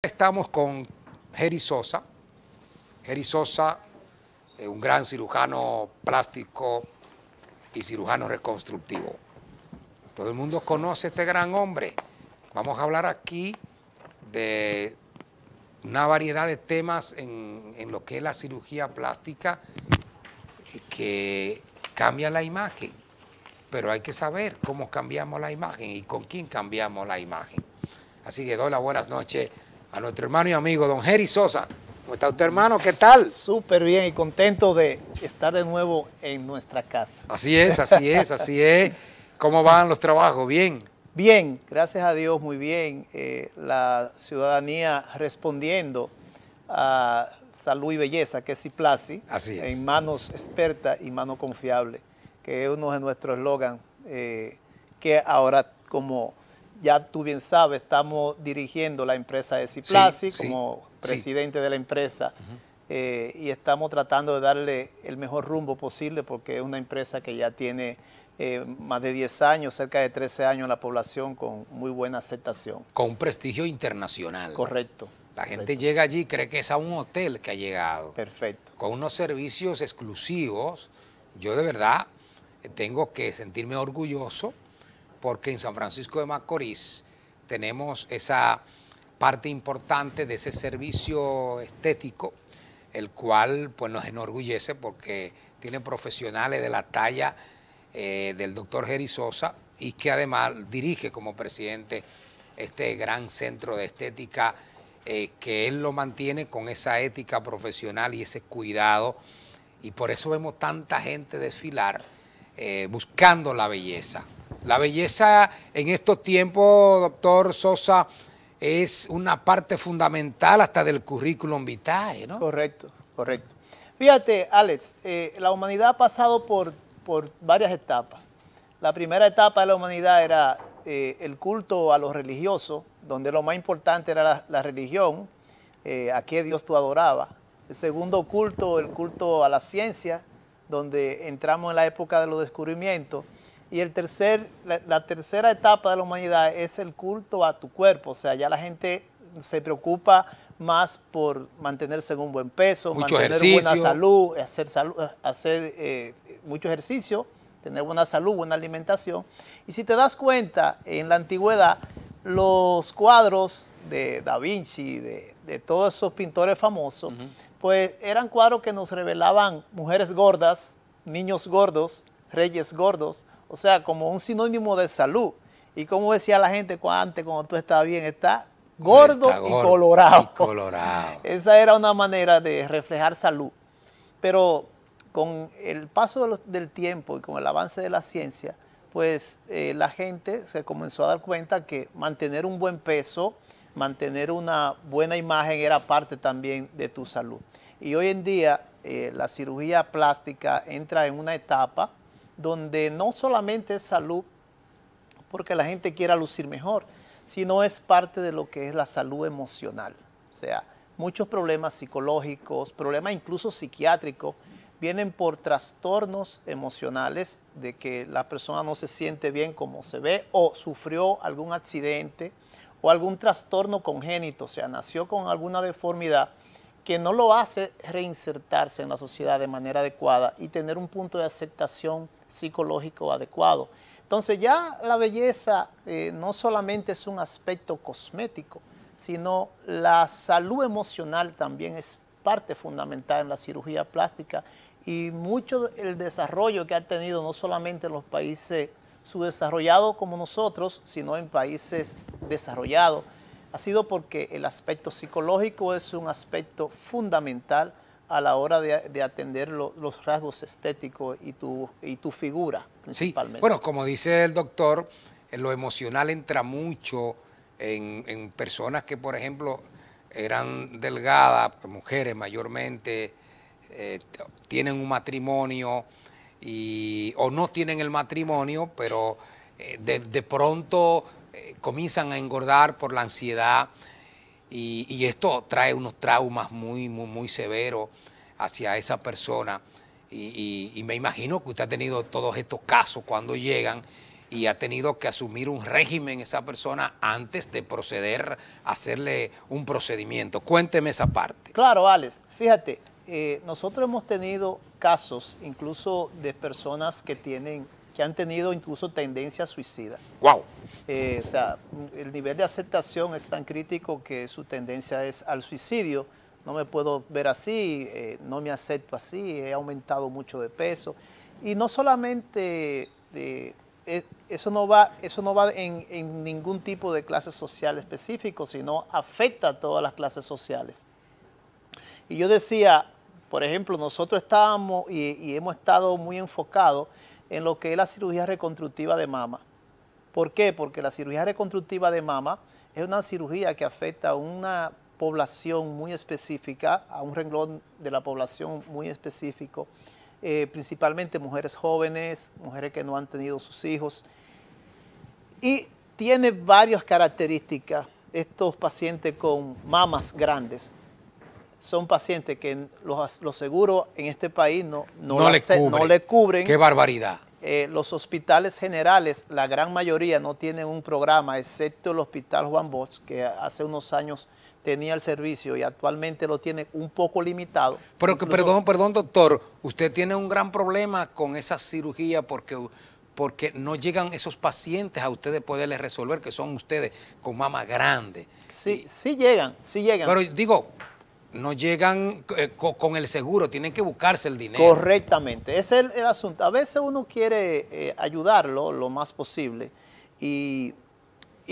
Estamos con Jerry Sosa. Jerry Sosa, eh, un gran cirujano plástico y cirujano reconstructivo. Todo el mundo conoce a este gran hombre. Vamos a hablar aquí de una variedad de temas en, lo que es la cirugía plástica que cambia la imagen. Pero hay que saber cómo cambiamos la imagen y con quién cambiamos la imagen. Así que doy las buenas noches a nuestro hermano y amigo, don Jerry Sosa. ¿Cómo está usted, hermano? ¿Qué tal? Súper bien y contento de estar de nuevo en nuestra casa. Así es, así es, así es. ¿Cómo van los trabajos? ¿Bien? Bien, gracias a Dios, muy bien. Eh, la ciudadanía respondiendo a Salud y Belleza, que es CIPLACI, así en manos expertas y mano confiable, que es uno de nuestros eslogan, eh, que ahora como ya tú bien sabes, estamos dirigiendo la empresa de Ciplasi como presidente de la empresa eh, y estamos tratando de darle el mejor rumbo posible porque es una empresa que ya tiene eh, más de 10 años, cerca de 13 años en la población con muy buena aceptación. Con prestigio internacional. Correcto. La gente llega allí y cree que es a un hotel que ha llegado. Perfecto. Con unos servicios exclusivos. Yo de verdad tengo que sentirme orgulloso porque en San Francisco de Macorís tenemos esa parte importante de ese servicio estético, el cual pues nos enorgullece porque tiene profesionales de la talla eh, del doctor Gerizosa Sosa y que además dirige como presidente este gran centro de estética eh, que él lo mantiene con esa ética profesional y ese cuidado y por eso vemos tanta gente desfilar eh, buscando la belleza. La belleza en estos tiempos, doctor Sosa, es una parte fundamental hasta del currículum vitae, ¿no? Correcto, correcto. Fíjate, Alex, eh, la humanidad ha pasado por, por varias etapas. La primera etapa de la humanidad era eh, el culto a los religiosos, donde lo más importante era la, religión, eh, a qué Dios tú adorabas. El segundo culto, el culto a la ciencia, donde entramos en la época de los descubrimientos. Y el tercer, la, tercera etapa de la humanidad es el culto a tu cuerpo. O sea, ya la gente se preocupa más por mantenerse en un buen peso, mantener buena salud, hacer, eh, mucho ejercicio, tener buena salud, buena alimentación. Y si te das cuenta, en la antigüedad, los cuadros de Da Vinci, de, todos esos pintores famosos, pues eran cuadros que nos revelaban mujeres gordas, niños gordos, reyes gordos, o sea, como un sinónimo de salud. Y como decía la gente antes, cuando tú estabas bien, está gordo, y, colorado. Esa era una manera de reflejar salud. Pero con el paso del tiempo y con el avance de la ciencia, pues eh, la gente se comenzó a dar cuenta que mantener un buen peso, mantener una buena imagen era parte también de tu salud. Y hoy en día eh, la cirugía plástica entra en una etapa donde no solamente es salud porque la gente quiera lucir mejor, sino es parte de lo que es la salud emocional. O sea, muchos problemas psicológicos, problemas incluso psiquiátricos, vienen por trastornos emocionales de que la persona no se siente bien como se ve o sufrió algún accidente o algún trastorno congénito, o sea, nació con alguna deformidad que no lo hace reinsertarse en la sociedad de manera adecuada y tener un punto de aceptación psicológico adecuado. Entonces ya la belleza eh, no solamente es un aspecto cosmético, sino la salud emocional también es parte fundamental en la cirugía plástica y mucho el desarrollo que ha tenido no solamente en los países subdesarrollados como nosotros, sino en países desarrollados, ha sido porque el aspecto psicológico es un aspecto fundamental a la hora de, atender los rasgos estéticos y tu, y tu figura principalmente. Sí. Bueno, como dice el doctor, lo emocional entra mucho en, personas que, por ejemplo, eran delgadas, mujeres mayormente, eh, tienen un matrimonio y, o no tienen el matrimonio, pero eh, de, pronto eh, comienzan a engordar por la ansiedad y, esto trae unos traumas muy, muy, muy severos hacia esa persona. Y, me imagino que usted ha tenido todos estos casos cuando llegan y ha tenido que asumir un régimen esa persona antes de proceder a hacerle un procedimiento. Cuénteme esa parte. Claro, Alex. Fíjate, eh, nosotros hemos tenido casos incluso de personas que tienen que han tenido incluso tendencia suicida. ¡Wow! Eh, o sea, el nivel de aceptación es tan crítico que su tendencia es al suicidio. No me puedo ver así, eh, no me acepto así, he aumentado mucho de peso. Y no solamente eh, eso no va, eso no va en, ningún tipo de clase social específico, sino afecta a todas las clases sociales. Y yo decía, por ejemplo, nosotros estábamos y hemos estado muy enfocados en lo que es la cirugía reconstructiva de mama. ¿Por qué? Porque la cirugía reconstructiva de mama es una cirugía que afecta a una población muy específica, a un renglón de la población muy específico, eh, principalmente mujeres jóvenes, mujeres que no han tenido sus hijos. Y tiene varias características estos pacientes con mamas grandes son pacientes que los, los seguros en este país no, no, le, cubren. ¡Qué barbaridad! Eh, los hospitales generales, la gran mayoría no tienen un programa, excepto el Hospital Juan Bosch, que hace unos años tenía el servicio y actualmente lo tiene un poco limitado. Pero que, perdón, perdón, doctor, usted tiene un gran problema con esa cirugía porque porque no llegan esos pacientes a ustedes poderles resolver, que son ustedes con mama grande. Sí, sí llegan, sí llegan. Pero digo, no llegan eh, con el seguro, tienen que buscarse el dinero. Correctamente, ese es el, asunto. A veces uno quiere eh, ayudarlo lo más posible y,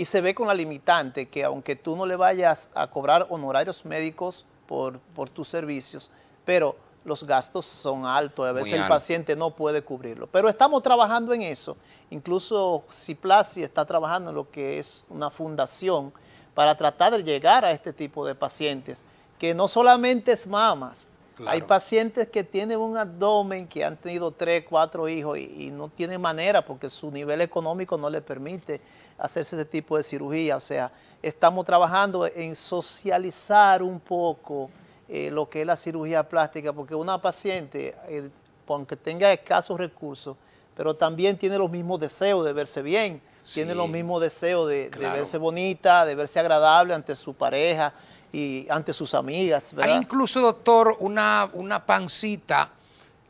se ve con la limitante que aunque tú no le vayas a cobrar honorarios médicos por, tus servicios, pero los gastos son altos, a veces el paciente no puede cubrirlo. Pero estamos trabajando en eso. Incluso Ciplasi está trabajando en lo que es una fundación para tratar de llegar a este tipo de pacientes que no solamente es mamas, Hay pacientes que tienen un abdomen, que han tenido tres, cuatro hijos y, no tienen manera porque su nivel económico no le permite hacerse ese tipo de cirugía. O sea, estamos trabajando en socializar un poco eh, lo que es la cirugía plástica, porque una paciente, eh, aunque tenga escasos recursos, pero también tiene los mismos deseos de verse bien, tiene los mismos deseos de verse bonita, de verse agradable ante su pareja, y ante sus amigas. ¿verdad? Hay incluso, doctor, una, una pancita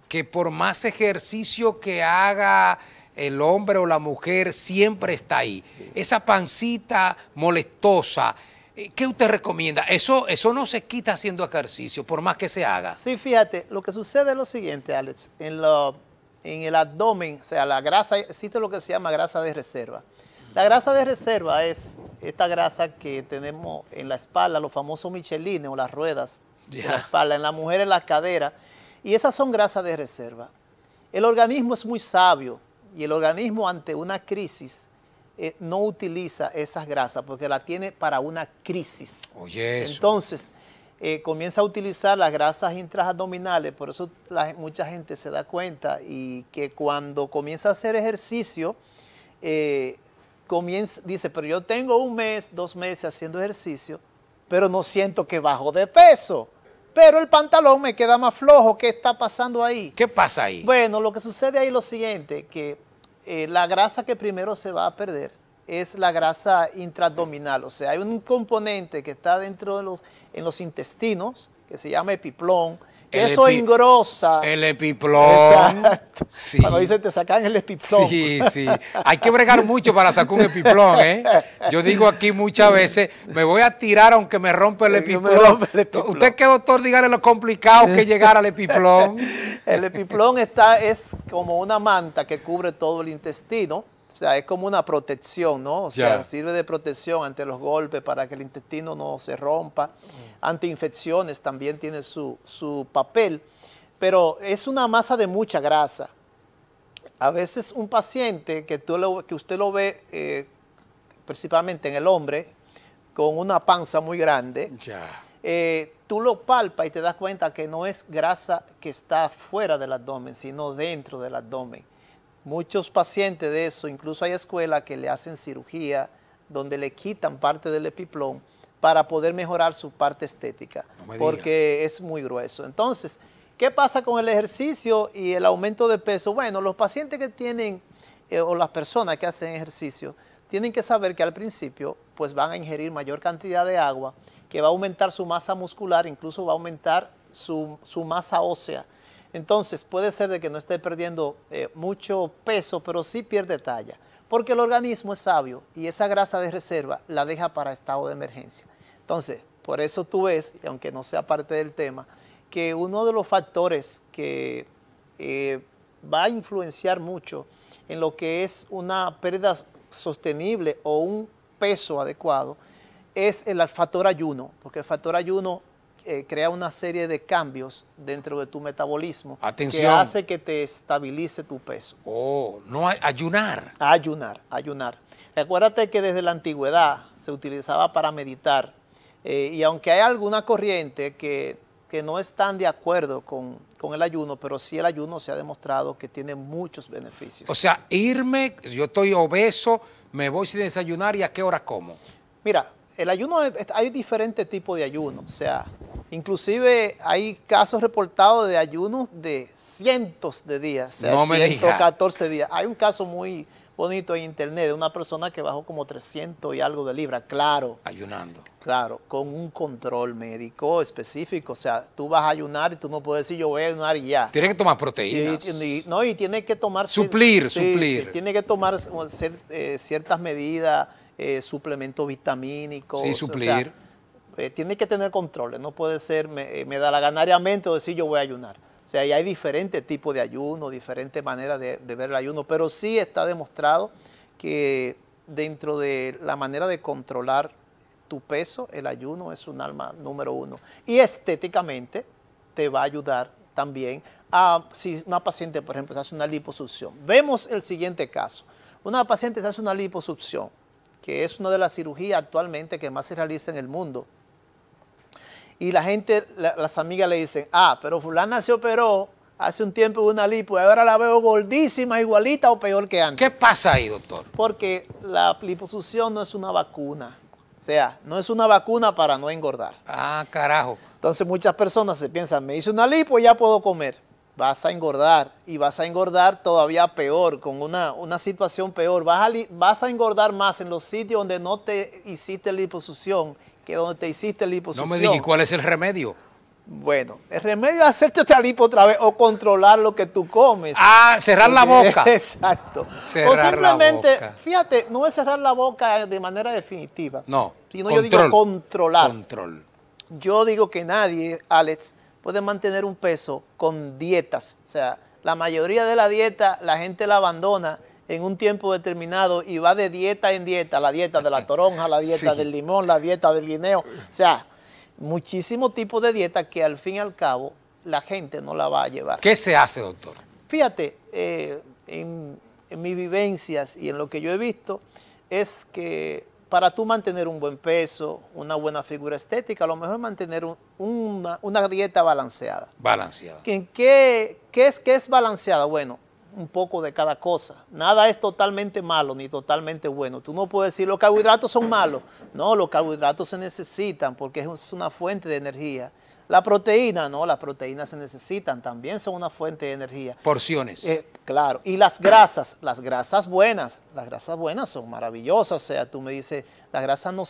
que por más ejercicio que haga el hombre o la mujer, siempre está ahí. Esa pancita molestosa. Eh, ¿Qué usted recomienda? Eso, eso no se quita haciendo ejercicio, por más que se haga. Sí, fíjate, lo que sucede es lo siguiente, Alex. En, en el abdomen, o sea, la grasa, existe lo que se llama grasa de reserva. La grasa de reserva es esta grasa que tenemos en la espalda, los famosos michelines o las ruedas de la espalda, en la mujer en la cadera, y esas son grasas de reserva. El organismo es muy sabio y el organismo ante una crisis eh, no utiliza esas grasas porque la tiene para una crisis. Oye, Entonces, eh, comienza a utilizar las grasas intraabdominales, por eso mucha gente se da cuenta y que cuando comienza a hacer ejercicio, eh, dice, pero yo tengo un mes, dos meses haciendo ejercicio, pero no siento que bajo de peso. Pero el pantalón me queda más flojo. ¿Qué está pasando ahí? ¿Qué pasa ahí? Bueno, lo que sucede ahí es lo siguiente, que eh, la grasa que primero se va a perder es la grasa intraabdominal. O sea, hay un componente que está dentro de los, en los intestinos, que se llama epiplón, eso engrosa. El epiplón. Sí. Cuando dicen te sacan el epiplón. Sí, sí. Hay que bregar mucho para sacar un epiplón, ¿eh? Yo digo aquí muchas veces, me voy a tirar aunque me rompe el, epiplón. Usted que doctor, dígale lo complicado que llegar al epiplón. el epiplón está, es como una manta que cubre todo el intestino. O sea, es como una protección, ¿no? O sea, sirve de protección ante los golpes para que el intestino no se rompa infecciones también tiene su, papel, pero es una masa de mucha grasa. A veces un paciente que, tú que usted lo ve eh, principalmente en el hombre, con una panza muy grande, eh, tú lo palpas y te das cuenta que no es grasa que está fuera del abdomen, sino dentro del abdomen. Muchos pacientes de eso, incluso hay escuelas que le hacen cirugía donde le quitan parte del epiplón para poder mejorar su parte estética, porque es muy grueso. Entonces, ¿qué pasa con el ejercicio y el aumento de peso? Bueno, los pacientes que tienen eh, o las personas que hacen ejercicio tienen que saber que al principio pues van a ingerir mayor cantidad de agua, que va a aumentar su masa muscular, incluso va a aumentar su, su masa ósea. Entonces, puede ser de que no esté perdiendo eh, mucho peso, pero sí pierde talla porque el organismo es sabio y esa grasa de reserva la deja para estado de emergencia. Entonces, por eso tú ves, y aunque no sea parte del tema, que uno de los factores que eh, va a influenciar mucho en lo que es una pérdida sostenible o un peso adecuado es el factor ayuno, porque el factor ayuno eh, crea una serie de cambios dentro de tu metabolismo Atención. que hace que te estabilice tu peso. Oh, no hay, ayunar. Ayunar, ayunar. Acuérdate que desde la antigüedad se utilizaba para meditar eh, y aunque hay alguna corriente que, no están de acuerdo con, con el ayuno, pero sí el ayuno se ha demostrado que tiene muchos beneficios. O sea, irme, yo estoy obeso, me voy sin desayunar y a qué hora como. Mira, el ayuno, hay diferentes tipos de ayuno, o sea, inclusive hay casos reportados de ayunos de cientos de días, o sea, 114 días. Hay un caso muy bonito en internet de una persona que bajó como 300 y algo de libra, claro. Ayunando. Claro, con un control médico específico, o sea, tú vas a ayunar y tú no puedes decir yo voy a ayunar y ya. Tiene que tomar proteínas. no, y tiene que tomar... Suplir, suplir. tiene que tomar eh, ciertas medidas eh, suplemento vitamínico. Eh, tiene que tener controles, no puede ser me, eh, da la ganariamente o decir yo voy a ayunar. O sea, hay diferentes tipos de ayuno, diferentes maneras de, de ver el ayuno, pero sí está demostrado que dentro de la manera de controlar tu peso, el ayuno es un alma número uno. Y estéticamente te va a ayudar también a, si una paciente, por ejemplo, se hace una liposucción. Vemos el siguiente caso. Una paciente se hace una liposucción, que es una de las cirugías actualmente que más se realiza en el mundo. Y la gente, las amigas le dicen, ah, pero fulana se operó hace un tiempo una lipo y ahora la veo gordísima, igualita o peor que antes. ¿Qué pasa ahí, doctor? Porque la liposucción no es una vacuna. O sea, no es una vacuna para no engordar. Ah, carajo. Entonces muchas personas se piensan, me hice una lipo y ya puedo comer vas a engordar y vas a engordar todavía peor, con una, una situación peor. Vas a, vas a engordar más en los sitios donde no te hiciste la liposucción que donde te hiciste liposucción. No me digas cuál es el remedio. Bueno, el remedio es hacerte otra lipo otra vez o controlar lo que tú comes. Ah, cerrar la boca. Exacto. o simplemente, fíjate, no es cerrar la boca de manera definitiva. No. Sino yo digo controlar. Control. Yo digo que nadie, Alex, puede mantener un peso con dietas. O sea, la mayoría de la dieta la gente la abandona en un tiempo determinado y va de dieta en dieta, la dieta de la toronja, la dieta del limón, la dieta del guineo. O sea, muchísimo tipo de dieta que al fin y al cabo la gente no la va a llevar. ¿Qué se hace, doctor? Fíjate, eh, en mis vivencias y en lo que yo he visto, es que para tú mantener un buen peso, una buena figura estética, a lo mejor mantener una, dieta balanceada. Balanceada. ¿Qué, qué, es, ¿Qué es balanceada? Bueno, un poco de cada cosa. Nada es totalmente malo ni totalmente bueno. Tú no puedes decir los carbohidratos son malos. No, los carbohidratos se necesitan porque es una fuente de energía la proteína, no, las proteínas se necesitan, también son una fuente de energía. Porciones. Eh, claro, y las grasas, las grasas buenas, las grasas buenas son maravillosas, o sea, tú me dices, las grasas no,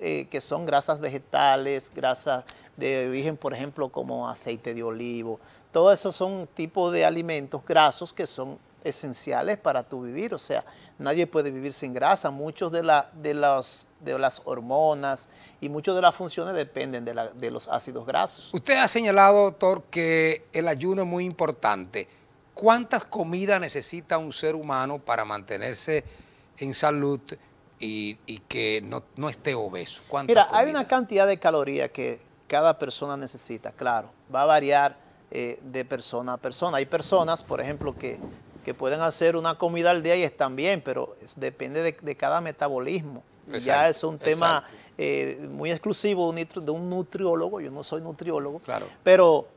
eh, que son grasas vegetales, grasas de origen, por ejemplo, como aceite de olivo, todo eso son tipos de alimentos grasos que son esenciales para tu vivir, o sea, nadie puede vivir sin grasa, muchos de, de, las, de las hormonas y muchas de las funciones dependen de, los ácidos grasos. Usted ha señalado, doctor, que el ayuno es muy importante. ¿Cuántas comidas necesita un ser humano para mantenerse en salud y, que no, esté obeso? Mira, hay una cantidad de calorías que cada persona necesita, claro, va a variar eh, de persona a persona. Hay personas, por ejemplo, que que pueden hacer una comida al día y están bien, pero depende de, cada metabolismo. ya es un tema eh, muy exclusivo de un nutriólogo, yo no soy nutriólogo, pero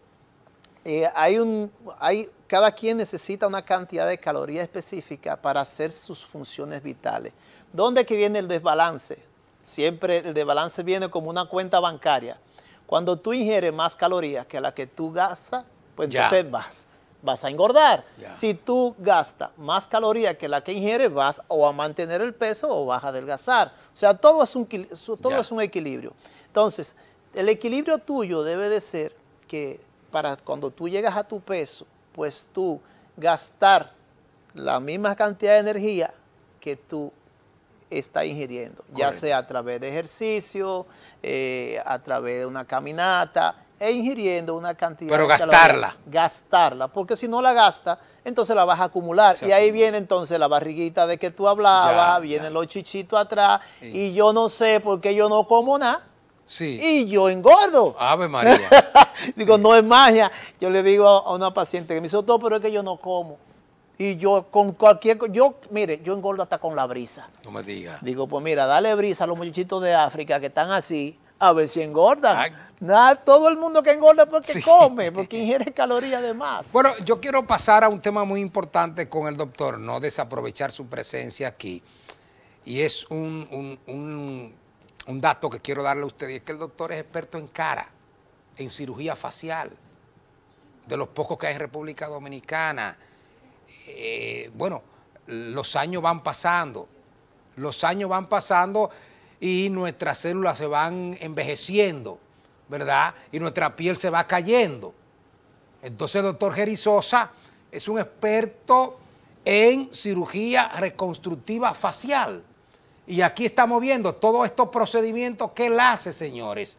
eh, hay un, hay, cada quien necesita una cantidad de calorías específica para hacer sus funciones vitales. ¿Dónde que viene el desbalance? Siempre el desbalance viene como una cuenta bancaria. Cuando tú ingieres más calorías que la que tú gastas, pues ya. entonces vas vas a engordar. Si tú gastas más calorías que la que ingieres, vas o a mantener el peso o vas a adelgazar. O sea, todo es un, todo es un equilibrio. Entonces, el equilibrio tuyo debe de ser que para cuando tú llegas a tu peso, pues tú gastar la misma cantidad de energía que tú estás ingiriendo, ya sea a través de ejercicio, eh, a través de una caminata, e ingiriendo una cantidad Pero gastarla. gastarla, porque si no la gasta, entonces la vas a acumular. y ahí viene entonces la barriguita de que tú hablabas, vienen los chichitos atrás, y yo no sé por qué yo no como nada. Sí. Y yo engordo. Ave María. digo, no es magia. Yo le digo a una paciente que me hizo todo, pero es que yo no como. Y yo con cualquier... Yo, mire, yo engordo hasta con la brisa. No me diga. Digo, pues mira, dale brisa a los muchachitos de África que están así a ver si engorda ah. Nada, todo el mundo que engorda porque come, porque ingiere calorías de más. Bueno, yo quiero pasar a un tema muy importante con el doctor, no desaprovechar su presencia aquí. Y es un, un, dato que quiero darle a usted, y es que el doctor es experto en cara, en cirugía facial, de los pocos que hay en República Dominicana. Eh, bueno, los años van pasando, los años van pasando y nuestras células se van envejeciendo, ¿verdad? Y nuestra piel se va cayendo. Entonces el doctor Gerizosa es un experto en cirugía reconstructiva facial. Y aquí estamos viendo todos estos procedimientos que él hace, señores,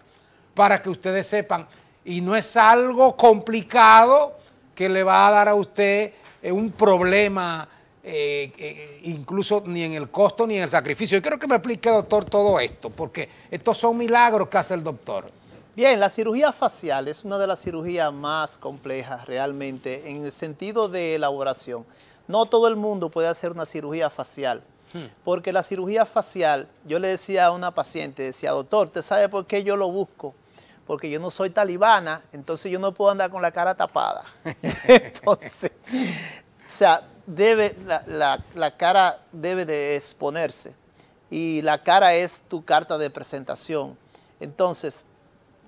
para que ustedes sepan. Y no es algo complicado que le va a dar a usted eh, un problema eh, eh, incluso ni en el costo ni en el sacrificio. Yo quiero que me explique, doctor, todo esto, porque estos son milagros que hace el doctor. Bien, la cirugía facial es una de las cirugías más complejas realmente en el sentido de elaboración. No todo el mundo puede hacer una cirugía facial, hmm. porque la cirugía facial, yo le decía a una paciente, decía, doctor, ¿te sabe por qué yo lo busco? porque yo no soy talibana, entonces yo no puedo andar con la cara tapada. entonces, o sea, debe, la, cara debe de exponerse y la cara es tu carta de presentación. Entonces,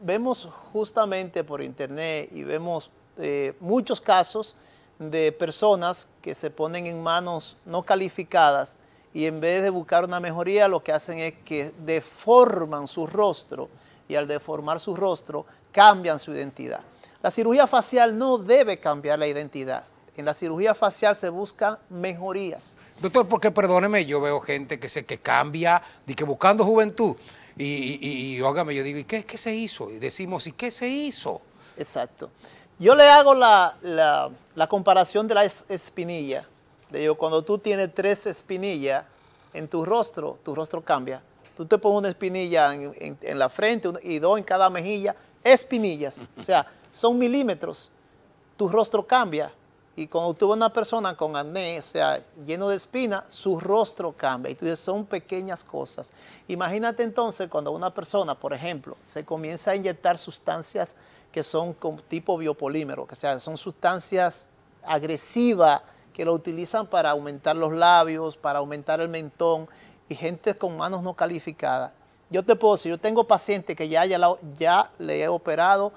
vemos justamente por internet y vemos eh, muchos casos de personas que se ponen en manos no calificadas y en vez de buscar una mejoría lo que hacen es que deforman su rostro y al deformar su rostro cambian su identidad. La cirugía facial no debe cambiar la identidad en la cirugía facial se buscan mejorías. Doctor, porque perdóneme, yo veo gente que se que cambia, y que buscando juventud. Y, y, yo digo, ¿y qué, se hizo? Y decimos, ¿y qué se hizo? Exacto. Yo le hago la, comparación de la espinilla. Le digo, cuando tú tienes tres espinillas en tu rostro, tu rostro cambia. Tú te pones una espinilla en la frente y dos en cada mejilla, espinillas. o sea, son milímetros. Tu rostro cambia. Y cuando tú una persona con acné, o sea, lleno de espina, su rostro cambia. Y tú dices, son pequeñas cosas. Imagínate entonces cuando una persona, por ejemplo, se comienza a inyectar sustancias que son tipo biopolímero, que son sustancias agresivas que lo utilizan para aumentar los labios, para aumentar el mentón, y gente con manos no calificadas. Yo te puedo decir, yo tengo pacientes que ya, ya, ya le he operado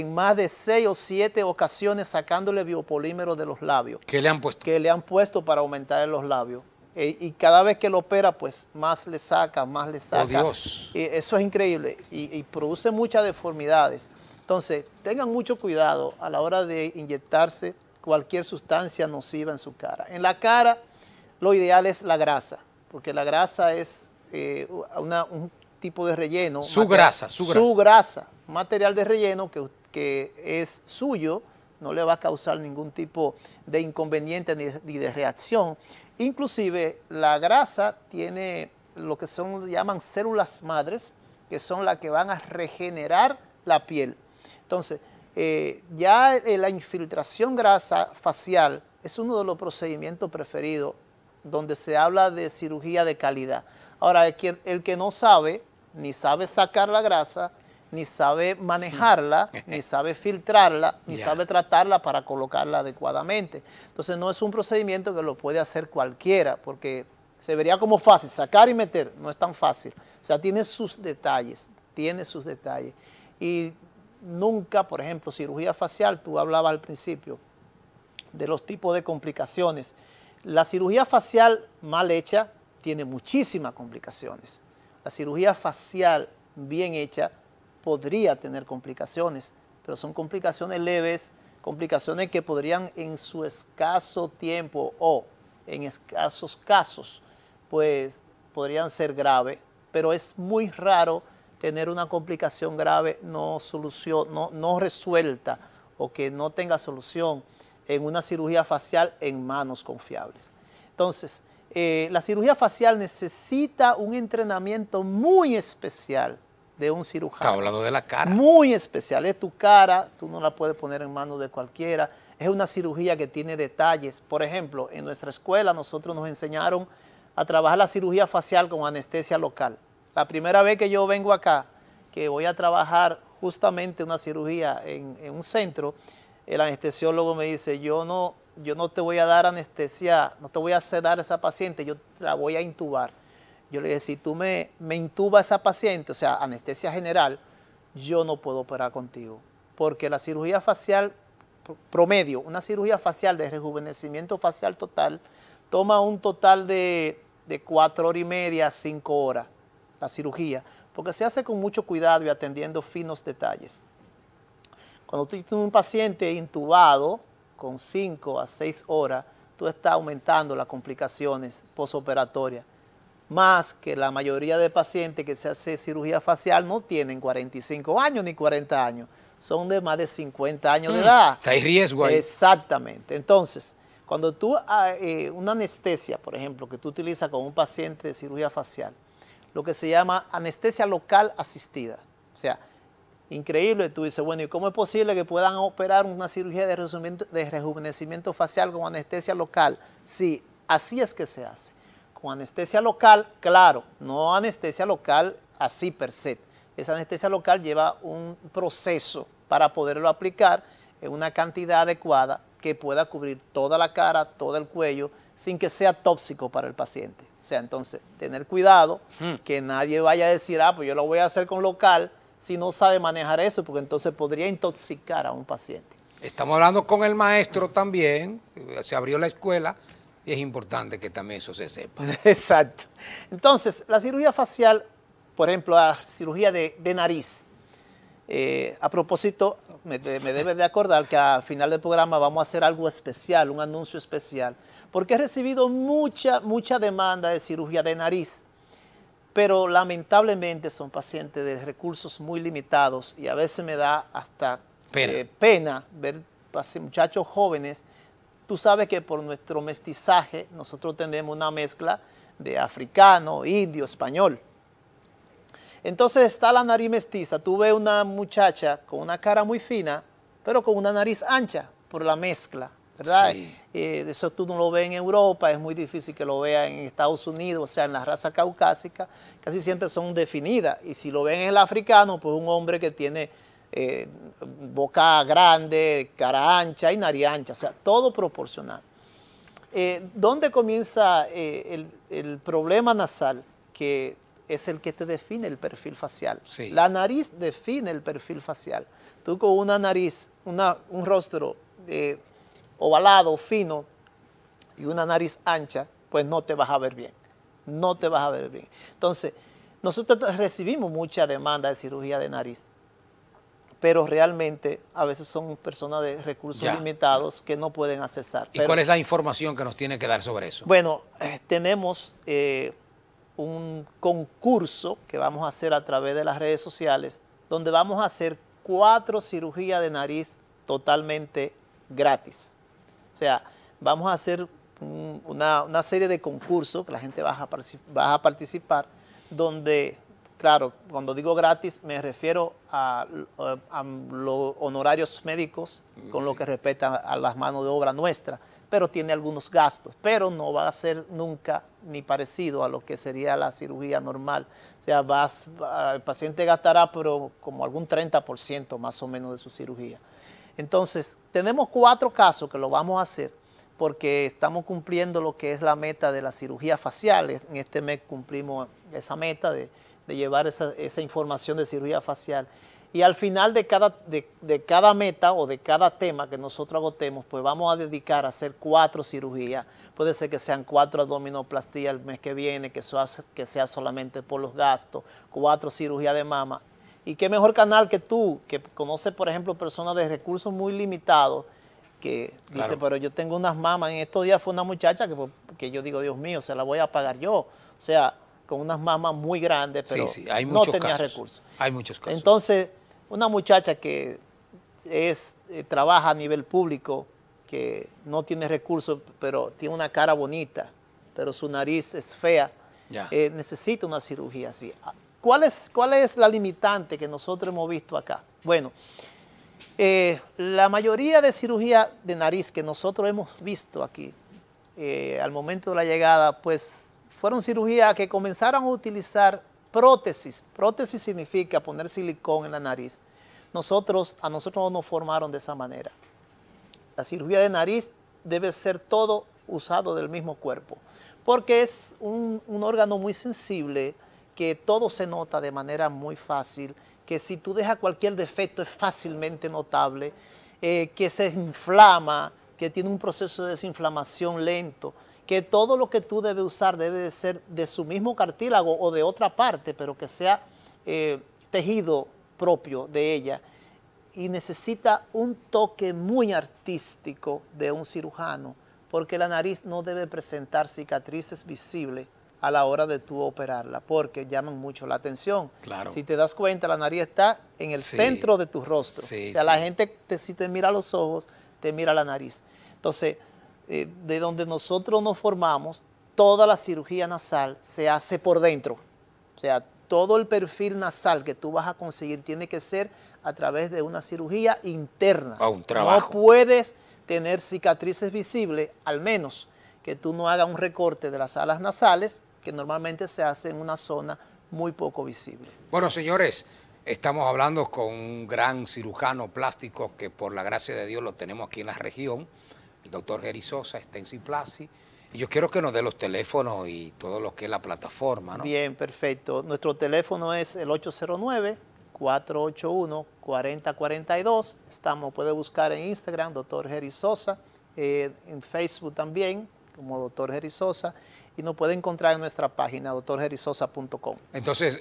en más de seis o siete ocasiones sacándole biopolímeros de los labios. ¿Qué le han puesto? Que le han puesto para aumentar los labios. Eh, y cada vez que lo opera, pues más le saca, más le saca. Oh, Dios. eso es increíble y, produce muchas deformidades. Entonces, tengan mucho cuidado a la hora de inyectarse cualquier sustancia nociva en su cara. En la cara, lo ideal es la grasa, porque la grasa es eh, un tipo de relleno. Su grasa, su grasa. Su grasa, material de relleno que usted que es suyo, no le va a causar ningún tipo de inconveniente ni, de reacción. Inclusive la grasa tiene lo que son, llaman células madres, que son las que van a regenerar la piel. Entonces, eh, ya la infiltración grasa facial es uno de los procedimientos preferidos donde se habla de cirugía de calidad. Ahora, el que no sabe, ni sabe sacar la grasa, ni sabe manejarla, ni sabe filtrarla, ni sabe tratarla para colocarla adecuadamente. Entonces no es un procedimiento que lo puede hacer cualquiera, porque se vería como fácil, sacar y meter, no es tan fácil. O sea, tiene sus detalles, tiene sus detalles. Y nunca, por ejemplo, cirugía facial, tú hablabas al principio de los tipos de complicaciones. La cirugía facial mal hecha tiene muchísimas complicaciones. La cirugía facial bien hecha podría tener complicaciones, pero son complicaciones leves, complicaciones que podrían en su escaso tiempo o en escasos casos, pues podrían ser graves, pero es muy raro tener una complicación grave no, no, no resuelta o que no tenga solución en una cirugía facial en manos confiables. Entonces, eh, la cirugía facial necesita un entrenamiento muy especial de un cirujano. Está hablando de la cara. Muy especial, es tu cara, tú no la puedes poner en manos de cualquiera. Es una cirugía que tiene detalles. Por ejemplo, en nuestra escuela nosotros nos enseñaron a trabajar la cirugía facial con anestesia local. La primera vez que yo vengo acá, que voy a trabajar justamente una cirugía en, un centro, el anestesiólogo me dice, yo no, yo no te voy a dar anestesia, no te voy a sedar esa paciente, yo la voy a intubar. Yo le dije, si tú me, intubas a esa paciente, o sea, anestesia general, yo no puedo operar contigo. Porque la cirugía facial promedio, una cirugía facial de rejuvenecimiento facial total, toma un total de, cuatro horas y media, a cinco horas, la cirugía, porque se hace con mucho cuidado y atendiendo finos detalles. Cuando tú tienes un paciente intubado con cinco a seis horas, tú estás aumentando las complicaciones posoperatorias más que la mayoría de pacientes que se hace cirugía facial no tienen 45 años ni 40 años, son de más de 50 años de mm. edad. Está en riesgo ahí. Exactamente. Entonces, cuando tú, ah, eh, una anestesia, por ejemplo, que tú utilizas con un paciente de cirugía facial, lo que se llama anestesia local asistida, o sea, increíble. Tú dices, bueno, ¿y cómo es posible que puedan operar una cirugía de rejuvenecimiento facial con anestesia local? Sí, así es que se hace con anestesia local, claro, no anestesia local así per se. Esa anestesia local lleva un proceso para poderlo aplicar en una cantidad adecuada que pueda cubrir toda la cara, todo el cuello, sin que sea tóxico para el paciente. O sea, entonces, tener cuidado, hmm. que nadie vaya a decir, ah, pues yo lo voy a hacer con local, si no sabe manejar eso, porque entonces podría intoxicar a un paciente. Estamos hablando con el maestro también, eh, se abrió la escuela, y es importante que también eso se sepa. Exacto. Entonces, la cirugía facial, por ejemplo, la cirugía de, nariz. Eh, a propósito, me, debe debes de acordar que al final del programa vamos a hacer algo especial, un anuncio especial, porque he recibido mucha, mucha demanda de cirugía de nariz, pero lamentablemente son pacientes de recursos muy limitados y a veces me da hasta pena, ver eh, pena ver muchachos jóvenes Tú sabes que por nuestro mestizaje nosotros tenemos una mezcla de africano, indio, español. Entonces está la nariz mestiza. Tú ves una muchacha con una cara muy fina, pero con una nariz ancha por la mezcla, ¿verdad? Eh, eso tú no lo ves en Europa, es muy difícil que lo vea en Estados Unidos, o sea, en la raza caucásica, casi siempre son definidas. Y si lo ven en el africano, pues un hombre que tiene eh, boca grande, cara ancha y nariz ancha, o sea, todo proporcional. Eh, ¿Dónde comienza eh, el, problema nasal, que es el que te define el perfil facial? La nariz define el perfil facial. Tú con una nariz, un rostro ovalado, fino y una nariz ancha, pues no te vas a ver bien, no te vas a ver bien. Entonces, nosotros recibimos mucha demanda de cirugía de nariz pero realmente a veces son personas de recursos limitados que no pueden accesar. ¿Y cuál es la información que nos tiene que dar sobre eso? Bueno, eh, tenemos eh, un concurso que vamos a hacer a través de las redes sociales, donde vamos a hacer cuatro cirugías de nariz totalmente gratis. O sea, vamos a hacer una, serie de concursos que la gente va a participar, donde Claro, cuando digo gratis me refiero a, los honorarios médicos mm, con lo que respecta a las manos de obra nuestra, pero tiene algunos gastos, pero no va a ser nunca ni parecido a lo que sería la cirugía normal. O sea, vas, el paciente gastará pero como algún 30% más o menos de su cirugía. Entonces, tenemos cuatro casos que lo vamos a hacer porque estamos cumpliendo lo que es la meta de la cirugía facial. En este mes cumplimos esa meta de de llevar esa, información de cirugía facial. Y al final de cada, de, cada meta o de cada tema que nosotros agotemos, pues vamos a dedicar a hacer cuatro cirugías. Puede ser que sean cuatro abdominoplastías el mes que viene, que, hace que sea solamente por los gastos, cuatro cirugías de mama. Y qué mejor canal que tú, que conoces, por ejemplo, personas de recursos muy limitados, que dice, pero yo tengo unas mamas. En estos días fue una muchacha que, que yo digo, Dios mío, se la voy a pagar yo. O sea, con unas mamas muy grandes, pero no tenía recursos. Hay muchos casos. Entonces, una muchacha que es, eh, trabaja a nivel público, que no tiene recursos, pero tiene una cara bonita, pero su nariz es fea, eh, necesita una cirugía así. ¿Cuál es, ¿Cuál es la limitante que nosotros hemos visto acá? Bueno, eh, la mayoría de cirugía de nariz que nosotros hemos visto aquí, al momento de la llegada, pues fueron cirugías que comenzaron a utilizar prótesis. Prótesis significa poner silicón en la nariz. Nosotros, a nosotros nos formaron de esa manera. La cirugía de nariz debe ser todo usado del mismo cuerpo, porque es un, órgano muy sensible que todo se nota de manera muy fácil, que si tú dejas cualquier defecto es fácilmente notable, eh, que se inflama, que tiene un proceso de desinflamación lento que todo lo que tú debes usar debe de ser de su mismo cartílago o de otra parte, pero que sea eh, tejido propio de ella. Y necesita un toque muy artístico de un cirujano, porque la nariz no debe presentar cicatrices visibles a la hora de tú operarla, porque llaman mucho la atención. Claro. Si te das cuenta, la nariz está en el centro de tu rostro. Sí, o sea, la gente, si te mira los ojos, te mira la nariz. Entonces, eh, de donde nosotros nos formamos, toda la cirugía nasal se hace por dentro. O sea, todo el perfil nasal que tú vas a conseguir tiene que ser a través de una cirugía interna. un trabajo. No puedes tener cicatrices visibles, al menos que tú no hagas un recorte de las alas nasales, que normalmente se hace en una zona muy poco visible. Bueno, señores, estamos hablando con un gran cirujano plástico que por la gracia de Dios lo tenemos aquí en la región el doctor Gerizosa, en Plasi. Y yo quiero que nos dé los teléfonos y todo lo que es la plataforma, ¿no? Bien, perfecto. Nuestro teléfono es el 809-481-4042. Estamos, puede buscar en Instagram, doctor Gerizosa, eh, en Facebook también, como doctor Gerizosa y nos puede encontrar en nuestra página doctorgerisosa.com. Entonces,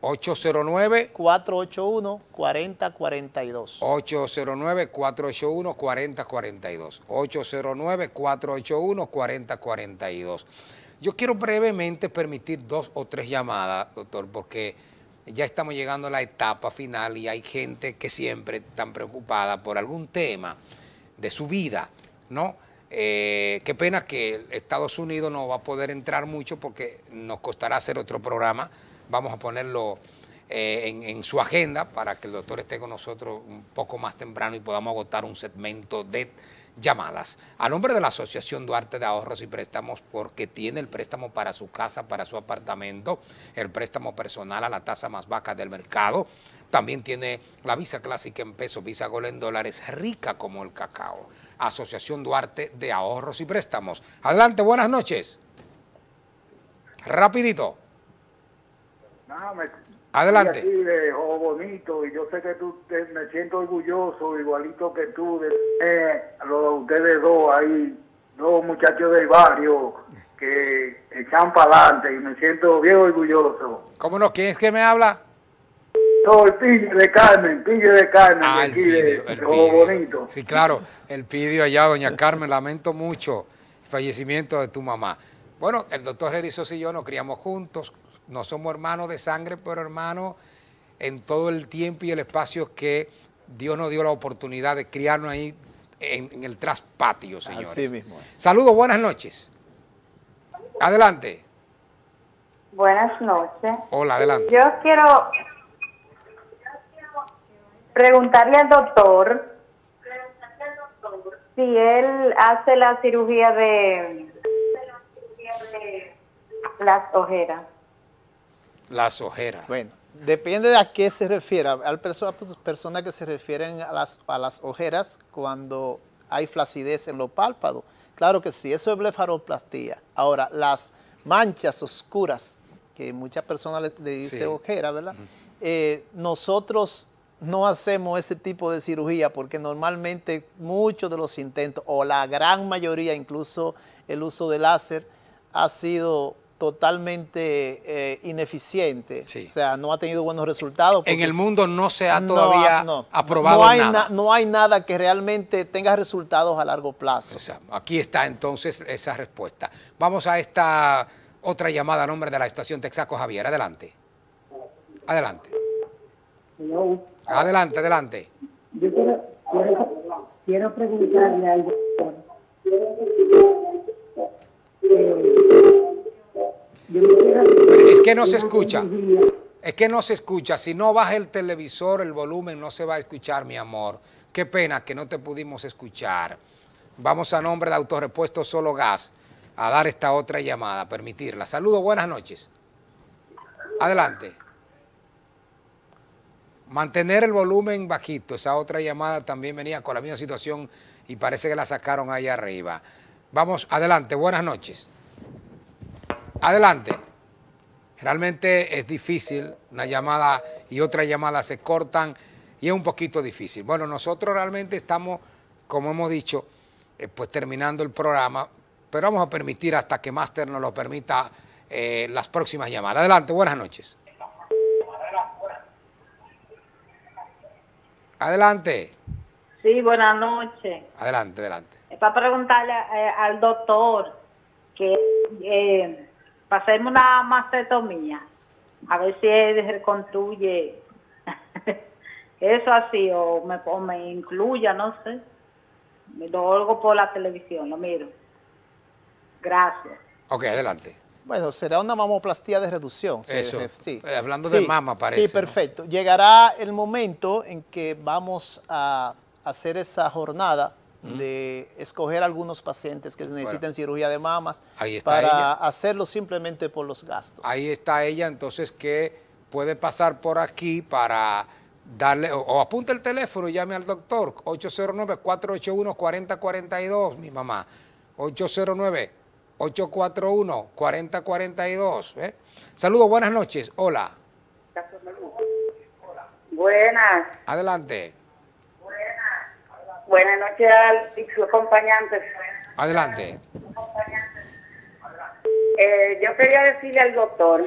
809-481-4042. 809-481-4042. 809-481-4042. Yo quiero brevemente permitir dos o tres llamadas, doctor, porque ya estamos llegando a la etapa final y hay gente que siempre está preocupada por algún tema de su vida, ¿no? Eh, qué pena que Estados Unidos no va a poder entrar mucho porque nos costará hacer otro programa. Vamos a ponerlo eh, en, en, su agenda para que el doctor esté con nosotros un poco más temprano y podamos agotar un segmento de llamadas. A nombre de la Asociación Duarte de Ahorros y Préstamos, porque tiene el préstamo para su casa, para su apartamento, el préstamo personal a la tasa más baja del mercado. También tiene la Visa Clásica en pesos, Visa Gol en dólares, rica como el cacao Asociación Duarte de Ahorros y Préstamos. Adelante, buenas noches. Rapidito. Adelante. de bonito y yo sé que tú me siento orgulloso, igualito que tú, de eh, los, ustedes dos ahí, dos muchachos del barrio que echan para adelante y me siento bien orgulloso. ¿Cómo no? ¿Quién es que me habla? No, el pillo de Carmen, pillo de Carmen, ah, el bonito. Sí, claro, el pidio allá, doña Carmen, lamento mucho el fallecimiento de tu mamá. Bueno, el doctor Gerizos y yo nos criamos juntos, no somos hermanos de sangre, pero hermanos en todo el tiempo y el espacio que Dios nos dio la oportunidad de criarnos ahí en, en el traspatio, señores. Así mismo. Saludos, buenas noches. Adelante. Buenas noches. Hola, adelante. Yo quiero Preguntarle al doctor si él hace la cirugía de las ojeras. Las ojeras. Bueno, depende de a qué se refiera. Hay personas que se refieren a las, a las ojeras cuando hay flacidez en los párpados. Claro que sí, eso es blefaroplastía. Ahora, las manchas oscuras, que muchas personas le, dicen ojera, ¿verdad? Eh, nosotros no hacemos ese tipo de cirugía porque normalmente muchos de los intentos o la gran mayoría, incluso el uso de láser, ha sido totalmente eh, ineficiente. O sea, no ha tenido buenos resultados. En el mundo no se ha todavía aprobado no hay nada. no hay nada que realmente tenga resultados a largo plazo. O sea, aquí está entonces esa respuesta. Vamos a esta otra llamada a nombre de la estación Texaco Javier. Adelante. Adelante. Adelante, adelante. quiero, preguntarle algo. Eh, es que no se escucha. Es que no se escucha. Si no baja el televisor, el volumen no se va a escuchar, mi amor. Qué pena que no te pudimos escuchar. Vamos a nombre de Autorepuesto Solo Gas a dar esta otra llamada, permitirla. Saludos, buenas noches. Adelante. Mantener el volumen bajito. Esa otra llamada también venía con la misma situación y parece que la sacaron ahí arriba. Vamos, adelante. Buenas noches. Adelante. Realmente es difícil. Una llamada y otra llamada se cortan y es un poquito difícil. Bueno, nosotros realmente estamos, como hemos dicho, eh, pues terminando el programa, pero vamos a permitir hasta que Master nos lo permita eh, las próximas llamadas. Adelante, buenas noches. Adelante. Sí, buenas noches. Adelante, adelante. Es eh, para preguntarle eh, al doctor que eh, para una mastectomía, a ver si él reconstruye eso así o me, o me incluya, no sé. Me lo oigo por la televisión, lo miro. Gracias. Ok, adelante. Bueno, será una mamoplastía de reducción. Eh, eh, hablando de mama parece. Sí, perfecto. Llegará el momento en que vamos a hacer esa jornada de escoger algunos pacientes que necesiten cirugía de mamas para hacerlo simplemente por los gastos. Ahí está ella, entonces, que puede pasar por aquí para darle, o, o apunta el teléfono y llame al doctor, 809-481-4042, mi mamá, 809 841-4042. ¿eh? Saludos, buenas noches. Hola. Buenas. Adelante. Buenas, buenas noches al sus acompañantes. Adelante. Eh, yo quería decirle al doctor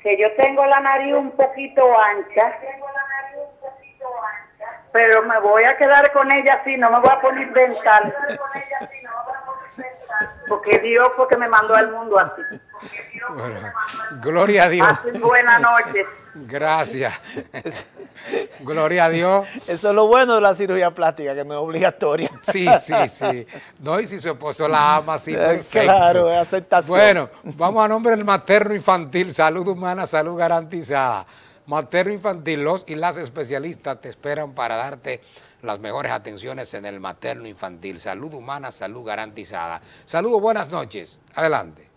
que yo tengo la nariz un poquito ancha, pero me voy a quedar con ella así, no me voy a poner dental porque Dios fue me mandó al mundo así. Bueno, gloria a Dios. Buenas noches. Gracias. Gloria a Dios. Eso es lo bueno de la cirugía plástica, que no es obligatoria. Sí, sí, sí. No, y si su esposo la ama, sí, eh, perfecto. Claro, es aceptación. Bueno, vamos a nombre del materno infantil, salud humana, salud garantizada. Materno infantil, los y las especialistas te esperan para darte las mejores atenciones en el materno infantil, salud humana, salud garantizada. Saludos, buenas noches. Adelante.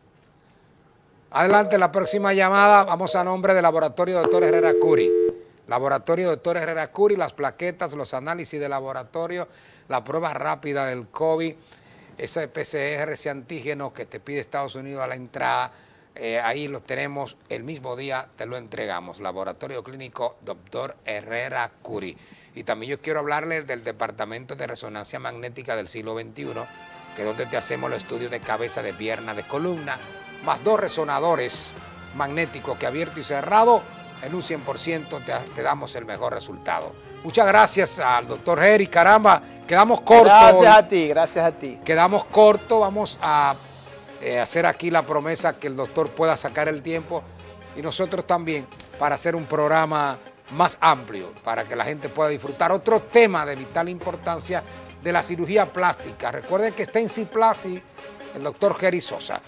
Adelante, la próxima llamada, vamos a nombre del Laboratorio Doctor Herrera Curi. Laboratorio Doctor Herrera Curi, las plaquetas, los análisis de laboratorio, la prueba rápida del COVID, ese PCR, ese antígeno que te pide Estados Unidos a la entrada, eh, ahí lo tenemos, el mismo día te lo entregamos. Laboratorio Clínico Doctor Herrera Curi. Y también yo quiero hablarles del Departamento de Resonancia Magnética del siglo XXI, que es donde te hacemos los estudios de cabeza, de pierna, de columna, más dos resonadores magnéticos que abierto y cerrado, en un 100% te, damos el mejor resultado. Muchas gracias al doctor Jerry, caramba, quedamos cortos. Gracias a ti, gracias a ti. Quedamos cortos, vamos a eh, hacer aquí la promesa que el doctor pueda sacar el tiempo y nosotros también para hacer un programa más amplio para que la gente pueda disfrutar. Otro tema de vital importancia de la cirugía plástica. Recuerden que está en Ciplasi el doctor Jerry Sosa.